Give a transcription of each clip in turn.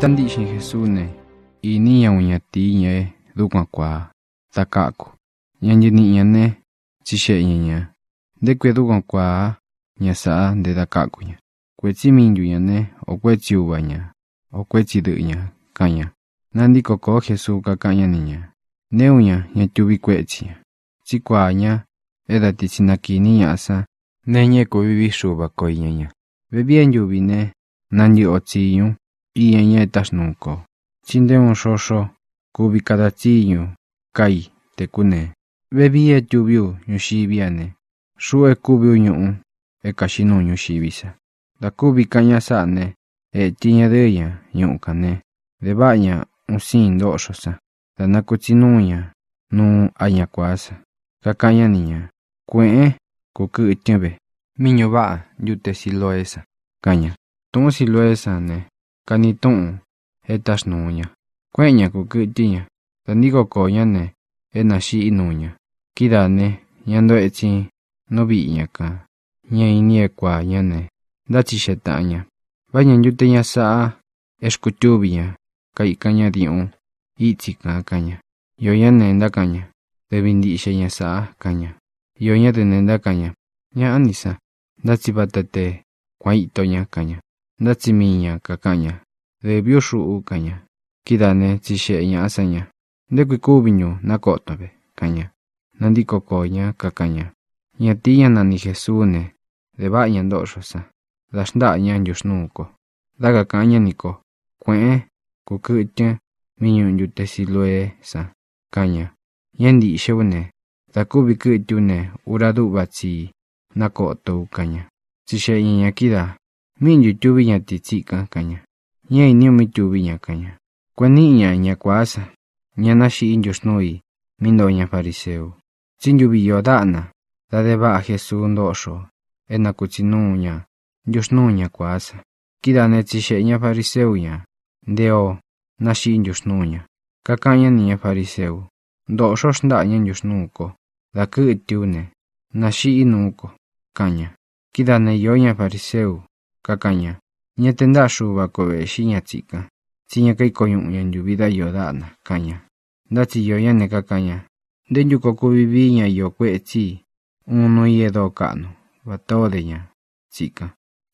tandi xin Jesu ne ini ya unya ti nye du kwa kwa ta ka ku nyanje ni nya ne chi she nya nya de kwe du kwa kwa nya sa de ta ka ku nya kwe chi min ju nya ne o kwe chi u ba nya o kwe chi de nya ka nya nandi ko ko Jesu ka ka nya ni nya ne u nya nya tu bi kwe chi chi kwa nya e da ti chi na ki ni ya sa ne nye ko bi bi shu ba ko nya nya ve bien ju bi ne nandi o chi yu nunco. un tiyanyatas nonko. Sindeon shosho kubikadatsiyu kai tekune. Bebia yubiu nyushibiane. Shue kubiu ñu'u ekashinu nyushibisa. Da kubi kañasane e tiñadeya ñu'ukane. Debaña sin ndoshosa. Da na nakutsinuña nu añakuasa. Kakaña niña. Kue'e kuku itñebe. Miño ba'a yute siloesa. caña. Tun siloesa ne. kani tu'un jetax nuuña kue'eña kukü'tiña ta nikokoña ne je naxi'i nuuña kidane ña ndue'tsi nuvi'ñaka ña inie'kuaña ne ndatsixeta'aña va ña nyuteña sa'a exkutyuviña ka ikaña di'un i'tsika'kaña yoña ne ntakaña te vindixeña sa'a kaña yoña te ne ntakaña ña anisa ndatsivatate kua'ítoña kaña. Ndatsimiña kakaña, debió xu'u kaña, kidane tsixeña asaña, ndekuikubiñu nakotobe kaña, nandikokoña kakaña, ñatiña nani jesune, debaña ndoxosa, daxndaña yuxnuko, dagakaña niko, kue'e, kuku'tya, miñu yutesilue sa, kaña, ñandixeune, dakubikɨ'tyune uradu'ubatsi nako'tou kaña, tsixeña kida Min yutubi ña titsik'a kaña, ña iniyume tubi ña kaña. Kuani'ña ña kwaasa, ña naxi inyo snui, mindo ña da de ba a Jesu ndo'o ena kutsinuña, ndyosnuña kuasa. Kidane tsise'ña fariseuña, ndeo naxi ndyosnuña. Kakaña niña fariseu, ndo'o xnda'ña ndyosnuko, dakɨ'ɨ tiune, naxi inuko, kaña. yo yoña fariseu. Kakaña ñatendá suvacobe xiñatzica, siñacaicoyu'ya nyuvitayoda'na, caña. Ndatsiyoyane kakaña, nde nyucocuviviña yocue'tsi unuyedo'canu, batodeña, tsica,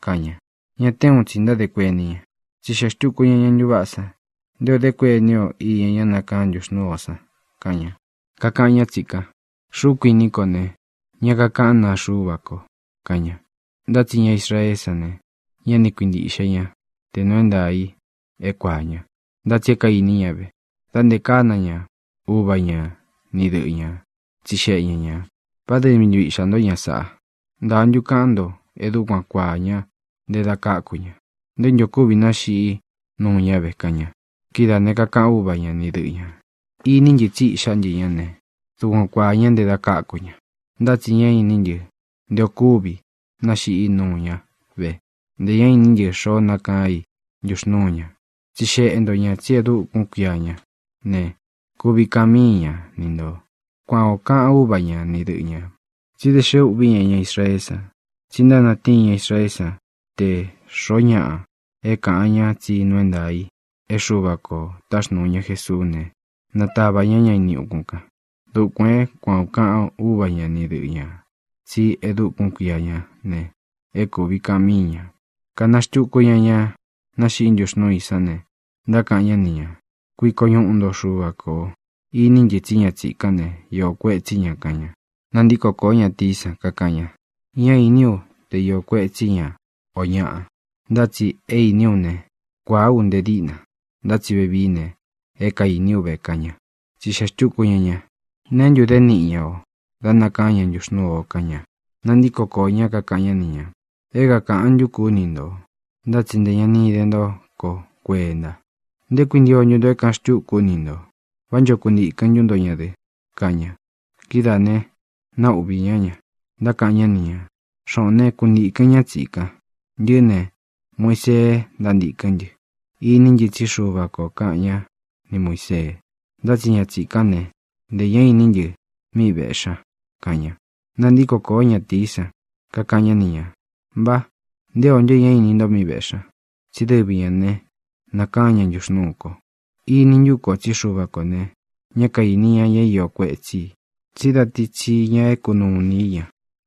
caña. Ñateutsi ndadecueniña, tsixaxtucuña ñanyuva'asa, nde odecuenio i'ya ñanaca nyusnuosa, caña. Kakaña tsica, xucuinicone, ñacaca'na suvaco, caña. ne yani kuindixeña tenuendai ekuaña ndatsiekainiñave ndandekanaña uvaña nidɨ'ɨña tsixe'eñaña pademinyu'ixandoña sa'a ndahanyukando edu'ukuakuaña ndedaka'kuña ndendyokuvinaxi nuñavekaña kidanekaka'an uvaña nidɨ'ɨña ininyi tsi'ixanyiñane tu'ukuakuaña ndedaka'kuña ndatsiñe'e ininyi ndeokuvi naxi'i nuña ndeyaini ngeso nakãi ndiosnunya ci she endonia cietu kunkuanya ne kuvikamiña nindo kuan okãa uvaña nidiña ci dese uviñaña israelsa ci ndanatĩña israelsa te soñaa ekãaña ci nuendai esuva ko tasnuña jesu ne natavaña ñaini ukunka ndukue kuan okãa uvaña nidiña ci edu kunkuiaña ne ekuvikamiña nashi indios no isane Kanaśtiukuyaña naxiyindyuxnuisane ndaka'anñaniña kuikoño'ondo ruwako ininyetsiña tsikane yokwétsiñakaña nandikokoña tisa kakaña ñá iniú teyokwétsiña oña'a ndatsi einiúne kuau ndedina ndatsi bebine ekainiú bekaña tsixaxtiukuyaña nanyudeni'ña-o nandi nyuxnu'okaña nandikokoña kakaña niña. ega ka'an yuku nindo nda tsindeyani dendo ko kuenda nde kuindio nyundo ekan xtyu'ku nindo bancho kundi'kan yundo ñade kaña kidane na uvi ñaña nda ka'anña niña xo'one kundi'kan ñatsi'kan ndyune moise nda ndi'kan ndyu ini nyitsi xuva ko ka'anña ni moise nda tsiñatsi'kane ndeya ini ndyu mi've'xa kaña nda ndíko ko'ña tisa kakaña niña mba nde onjo yen nindo mi vexa ci debi ene na kaña ndyu xnu ko i nindyu ko ci xuva kone ña kai niña ña iyo kueci ci da ti ci ña e kunu niña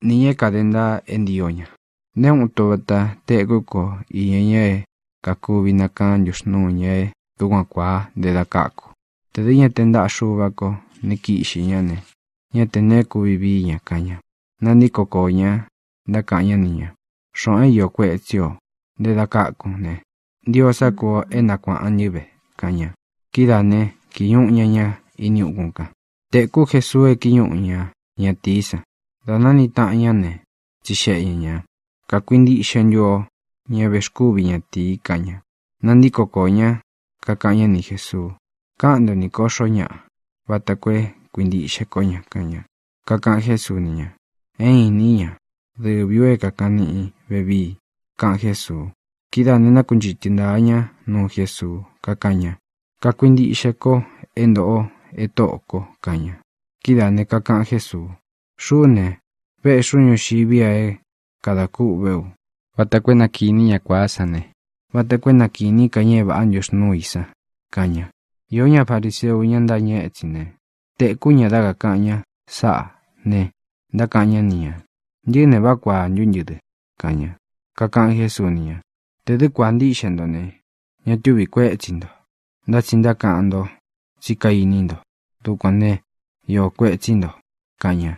niña kade nda e ndiyo ña ne un to vata te ku ko i ña ña e kakuvi na kaña ndyu xnu ña e tukua kua de da kaku te di ña te nda xuva ko ne kixi ña ne ña te ne ku vivi ña kaña na ni koko ña da kaña niña shon e yo kwe tsio de da ka kun ne dio sa ko e na kwa anyi be kanya ki da ne ki yon nya nya i nyu kun ka te ku khe su e ki yon nya nya ti sa da na ni ta nya ne chi she nya nya ka kwindi shen yo nya be sku bi nya ti kanya nandi ko ko nya ka ka nya ni jesu ka ando ni ko sho nya ba ta kwe kwindi she ko nya kanya ka ka jesu ni nya ei ni nya Reebiweka kani'i bebi ka'an Jesu, kidanena kunyitindaña no Jesu kakaña, kakuindixako endo'o eto'oko kaña, ne kaka'an Jesu, xune ve'e xuñu xibiae kadaku'veu, batakuenakini ñakuasane, batakuenakini kañeva'a nuisa kaña, ioña fariseo ñandañe'etsine, daga dagakaña sa ne ndakaña niña. 你那把管理着的，干呀？他讲些啥呢？在这管理上头呢，人就会管紧的。那其他干的，只靠你呢，都可能要管紧的，干呀。